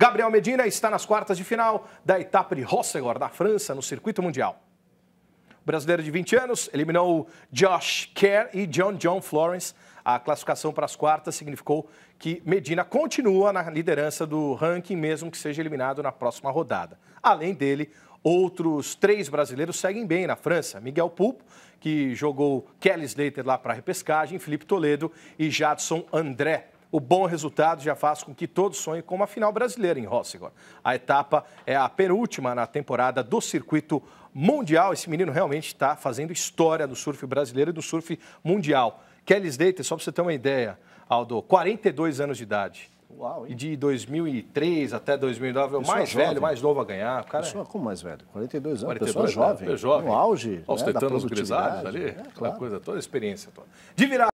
Gabriel Medina está nas quartas de final da etapa de Rossegor, da França, no circuito mundial. O brasileiro de 20 anos eliminou Josh Kerr e John John Florence. A classificação para as quartas significou que Medina continua na liderança do ranking, mesmo que seja eliminado na próxima rodada. Além dele, Outros três brasileiros seguem bem na França: Miguel Pulpo, que jogou Kelly Slater lá para a repescagem, Felipe Toledo e Jadson André. O bom resultado já faz com que todos sonhem com uma final brasileira em Rossigor. A etapa é a penúltima na temporada do circuito mundial. Esse menino realmente está fazendo história no surf brasileiro e do surf mundial. Kelly Slater, só para você ter uma ideia, Aldo, 42 anos de idade. Uau, hein? E de 2003 até 2009, é o mais jovem. velho, mais novo a ganhar. O cara é pessoa, é... Como mais velho? 42 anos, 42, pessoa né? jovem. jovem. No auge. Né, Ostentando os grisalhos ali, é, claro. aquela coisa toda, a experiência toda. De virar.